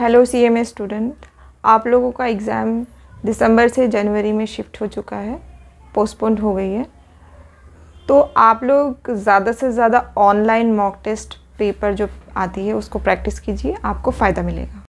hello C M A student आप लोगों का एग्ज़ाम दिसंबर से जनवरी में शिफ्ट हो चुका है पोस्टपोन्ड हो गई है तो आप लोग ज़्यादा से ज़्यादा ऑनलाइन मॉक टेस्ट पेपर जो आती है उसको प्रैक्टिस कीजिए आपको फ़ायदा मिलेगा